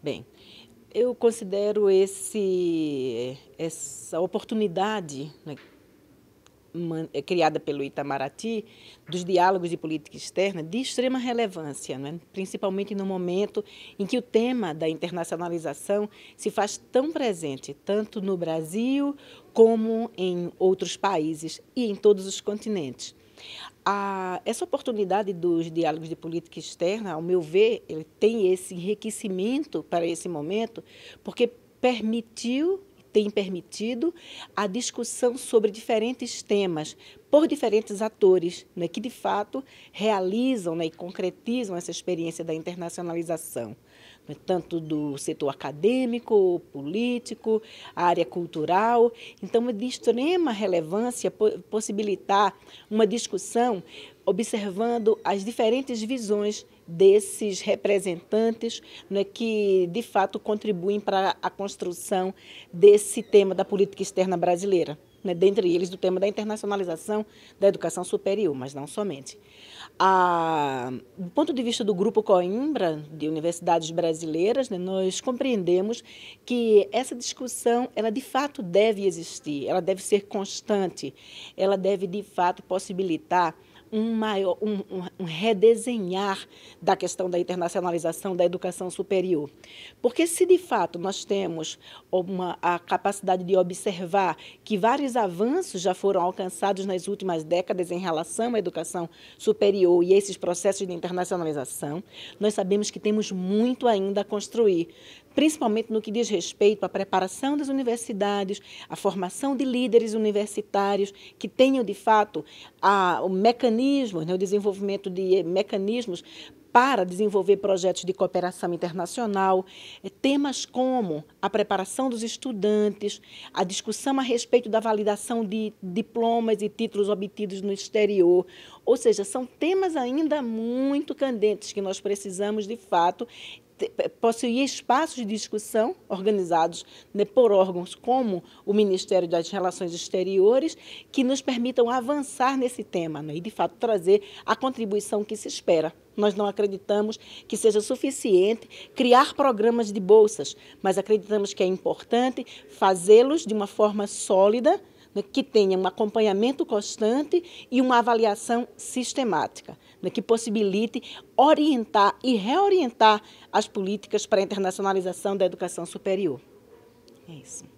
Bem, eu considero esse, essa oportunidade né, eh, criada pelo Itamaraty dos diálogos de política externa de extrema relevância, né, principalmente no momento em que o tema da internacionalização se faz tão presente, tanto no Brasil como em outros países e em todos os continentes. A, essa oportunidade dos diálogos de política externa, ao meu ver, ele tem esse enriquecimento para esse momento, porque permitiu tem permitido a discussão sobre diferentes temas, por diferentes atores né, que, de fato, realizam né, e concretizam essa experiência da internacionalização, né, tanto do setor acadêmico, político, a área cultural. Então, é de extrema relevância possibilitar uma discussão observando as diferentes visões desses representantes né, que, de fato, contribuem para a construção desse tema da política externa brasileira né, dentre eles do tema da internacionalização da educação superior, mas não somente. A, do ponto de vista do Grupo Coimbra, de universidades brasileiras, né, nós compreendemos que essa discussão, ela de fato deve existir, ela deve ser constante, ela deve de fato possibilitar um, maior, um, um redesenhar da questão da internacionalização da educação superior. Porque se de fato nós temos uma, a capacidade de observar que vários avanços já foram alcançados nas últimas décadas em relação à educação superior e esses processos de internacionalização, nós sabemos que temos muito ainda a construir, principalmente no que diz respeito à preparação das universidades, à formação de líderes universitários que tenham, de fato, a, o mecanismo, né, o desenvolvimento de mecanismos para desenvolver projetos de cooperação internacional, é, temas como a preparação dos estudantes, a discussão a respeito da validação de diplomas e títulos obtidos no exterior. Ou seja, são temas ainda muito candentes que nós precisamos, de fato, possuir espaços de discussão organizados né, por órgãos como o Ministério das Relações Exteriores, que nos permitam avançar nesse tema né, e, de fato, trazer a contribuição que se espera. Nós não acreditamos que seja suficiente criar programas de bolsas, mas acreditamos que é importante fazê-los de uma forma sólida, né, que tenha um acompanhamento constante e uma avaliação sistemática né, que possibilite orientar e reorientar as políticas para a internacionalização da educação superior. É isso.